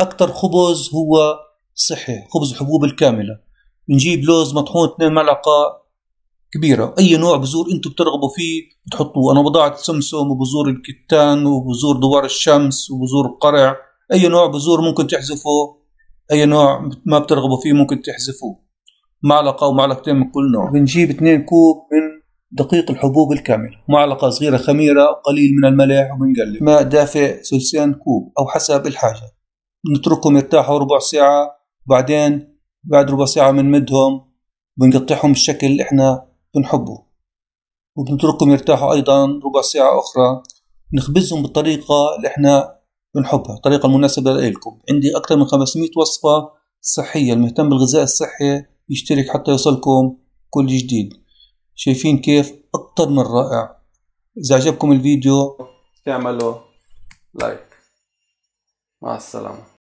اكثر خبز هو صحي خبز الحبوب الكامله نجيب لوز مطحون 2 ملعقه كبيره اي نوع بذور انتم بترغبوا فيه بتحطوه انا بضاعه سمسم وبذور الكتان وبذور دوار الشمس وبذور القرع اي نوع بذور ممكن تحذفوه اي نوع ما بترغبوا فيه ممكن تحذفوه معلقه ومعلقتين من كل نوع بنجيب 2 كوب من دقيق الحبوب الكامل معلقه صغيره خميره وقليل من الملح وبنقلب ماء دافئ ثلثين كوب او حسب الحاجه نتركهم يرتاحوا ربع ساعة بعدين بعد ربع ساعة بنمدهم بنقطعهم بالشكل اللي احنا بنحبه وبنتركهم يرتاحوا أيضا ربع ساعة أخرى نخبزهم بالطريقة اللي احنا بنحبها الطريقة المناسبة لإلكم عندي أكثر من 500 وصفة صحية المهتم بالغذاء الصحي يشترك حتى يوصلكم كل جديد شايفين كيف أكثر من رائع إذا عجبكم الفيديو تعملوا لايك مع السلامة